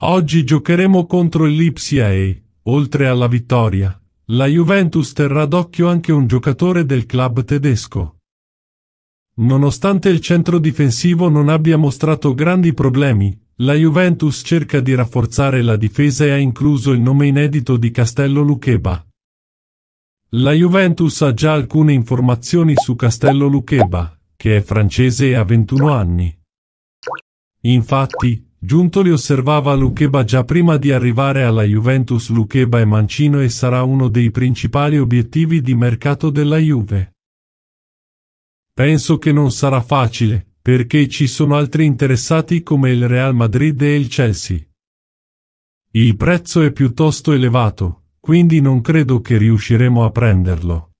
Oggi giocheremo contro il Lipsia e, oltre alla vittoria, la Juventus terrà d'occhio anche un giocatore del club tedesco. Nonostante il centro difensivo non abbia mostrato grandi problemi, la Juventus cerca di rafforzare la difesa e ha incluso il nome inedito di Castello Lucheba. La Juventus ha già alcune informazioni su Castello Lucheba, che è francese e ha 21 anni. Infatti, Giunto li osservava Lucheba già prima di arrivare alla Juventus. Lucheba è mancino e sarà uno dei principali obiettivi di mercato della Juve. Penso che non sarà facile, perché ci sono altri interessati come il Real Madrid e il Chelsea. Il prezzo è piuttosto elevato, quindi non credo che riusciremo a prenderlo.